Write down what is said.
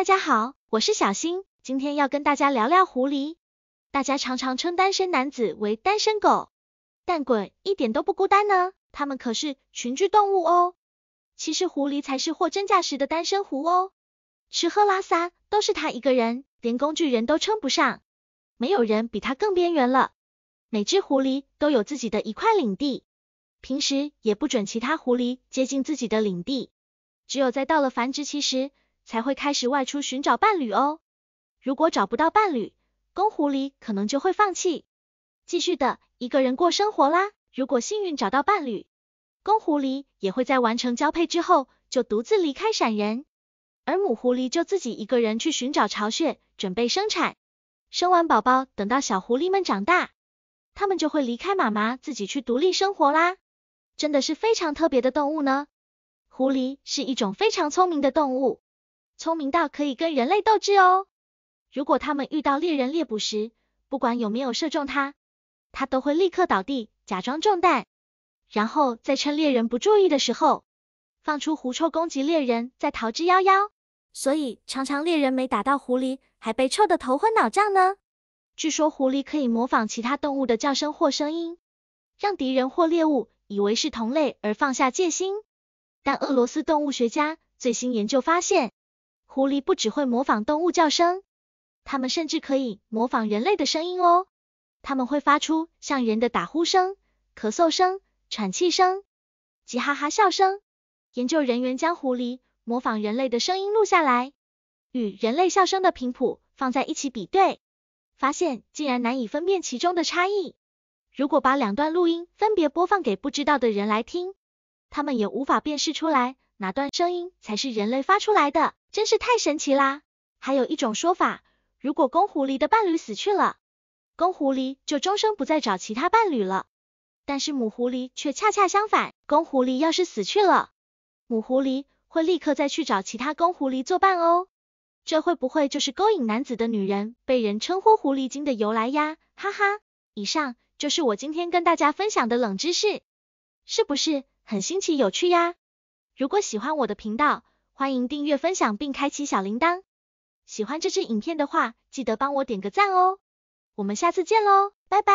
大家好，我是小新，今天要跟大家聊聊狐狸。大家常常称单身男子为单身狗，但滚一点都不孤单呢，他们可是群居动物哦。其实狐狸才是货真价实的单身狐哦，吃喝拉撒都是它一个人，连工具人都称不上，没有人比它更边缘了。每只狐狸都有自己的一块领地，平时也不准其他狐狸接近自己的领地，只有在到了繁殖期时。才会开始外出寻找伴侣哦。如果找不到伴侣，公狐狸可能就会放弃，继续的一个人过生活啦。如果幸运找到伴侣，公狐狸也会在完成交配之后就独自离开闪人，而母狐狸就自己一个人去寻找巢穴，准备生产。生完宝宝，等到小狐狸们长大，它们就会离开妈妈，自己去独立生活啦。真的是非常特别的动物呢。狐狸是一种非常聪明的动物。聪明到可以跟人类斗智哦！如果他们遇到猎人猎捕时，不管有没有射中它，它都会立刻倒地，假装中弹，然后再趁猎人不注意的时候，放出狐臭攻击猎人，再逃之夭夭。所以常常猎人没打到狐狸，还被臭得头昏脑胀呢。据说狐狸可以模仿其他动物的叫声或声音，让敌人或猎物以为是同类而放下戒心。但俄罗斯动物学家最新研究发现，狐狸不只会模仿动物叫声，它们甚至可以模仿人类的声音哦。它们会发出像人的打呼声、咳嗽声、喘气声及哈哈笑声。研究人员将狐狸模仿人类的声音录下来，与人类笑声的频谱放在一起比对，发现竟然难以分辨其中的差异。如果把两段录音分别播放给不知道的人来听，他们也无法辨识出来哪段声音才是人类发出来的。真是太神奇啦！还有一种说法，如果公狐狸的伴侣死去了，公狐狸就终生不再找其他伴侣了。但是母狐狸却恰恰相反，公狐狸要是死去了，母狐狸会立刻再去找其他公狐狸作伴哦。这会不会就是勾引男子的女人被人称呼狐狸精的由来呀？哈哈，以上就是我今天跟大家分享的冷知识，是不是很新奇有趣呀？如果喜欢我的频道，欢迎订阅、分享并开启小铃铛。喜欢这支影片的话，记得帮我点个赞哦。我们下次见喽，拜拜。